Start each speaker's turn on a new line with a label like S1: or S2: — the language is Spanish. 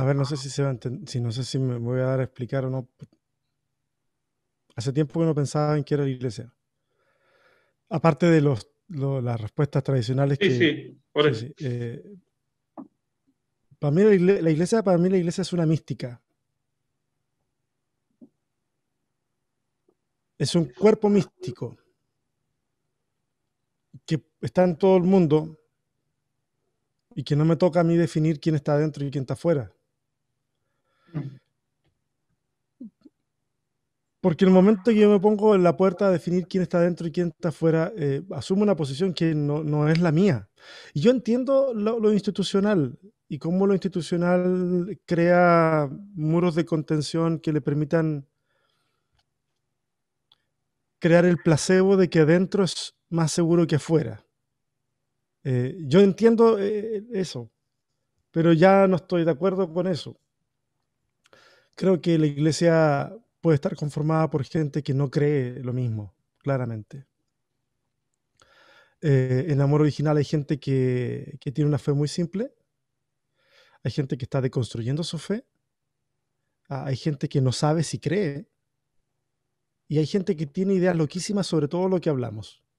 S1: A ver, no sé si se va a si no sé si me voy a dar a explicar o no. Hace tiempo que no pensaba en qué era la iglesia. Aparte de las respuestas tradicionales sí, que. Sí, por eso. Eh, para mí la iglesia, para mí la iglesia es una mística. Es un cuerpo místico que está en todo el mundo y que no me toca a mí definir quién está adentro y quién está afuera. Porque el momento que yo me pongo en la puerta a definir quién está dentro y quién está afuera, eh, asumo una posición que no, es la mía. Y yo entiendo lo, institucional y cómo lo institucional crea muros de contención que le permitan crear el placebo de que adentro es más seguro que afuera. Eh, yo entiendo eh, eso, pero ya no estoy de acuerdo con eso creo que la iglesia puede estar conformada por gente que no cree lo mismo, claramente. Eh, en Amor Original hay gente que, que, tiene una fe muy simple, hay gente que está deconstruyendo su fe, ah, hay gente que no sabe si cree, y hay gente que tiene ideas loquísimas sobre todo lo que hablamos.